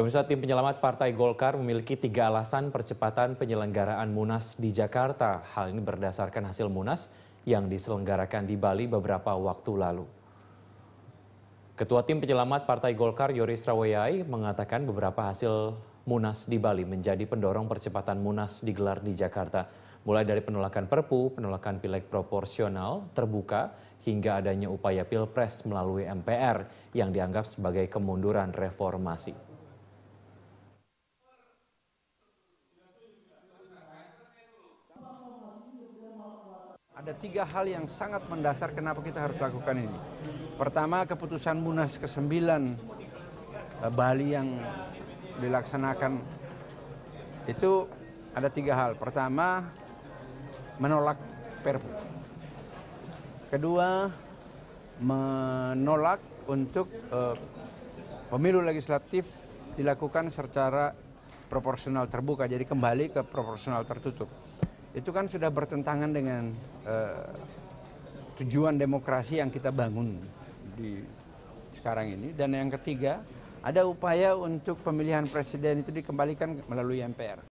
Pemirsa tim penyelamat Partai Golkar memiliki tiga alasan percepatan penyelenggaraan Munas di Jakarta. Hal ini berdasarkan hasil Munas yang diselenggarakan di Bali beberapa waktu lalu. Ketua Tim Penyelamat Partai Golkar Yoris Rawayai mengatakan beberapa hasil Munas di Bali menjadi pendorong percepatan Munas digelar di Jakarta. Mulai dari penolakan perpu, penolakan pileg proporsional, terbuka, hingga adanya upaya pilpres melalui MPR yang dianggap sebagai kemunduran reformasi. Ada tiga hal yang sangat mendasar kenapa kita harus lakukan ini. Pertama, keputusan Munas ke-9 eh, Bali yang dilaksanakan itu ada tiga hal. Pertama, menolak Perpu. Kedua, menolak untuk uh, pemilu legislatif dilakukan secara proporsional terbuka, jadi kembali ke proporsional tertutup itu kan sudah bertentangan dengan eh, tujuan demokrasi yang kita bangun di sekarang ini. Dan yang ketiga, ada upaya untuk pemilihan presiden itu dikembalikan melalui mpr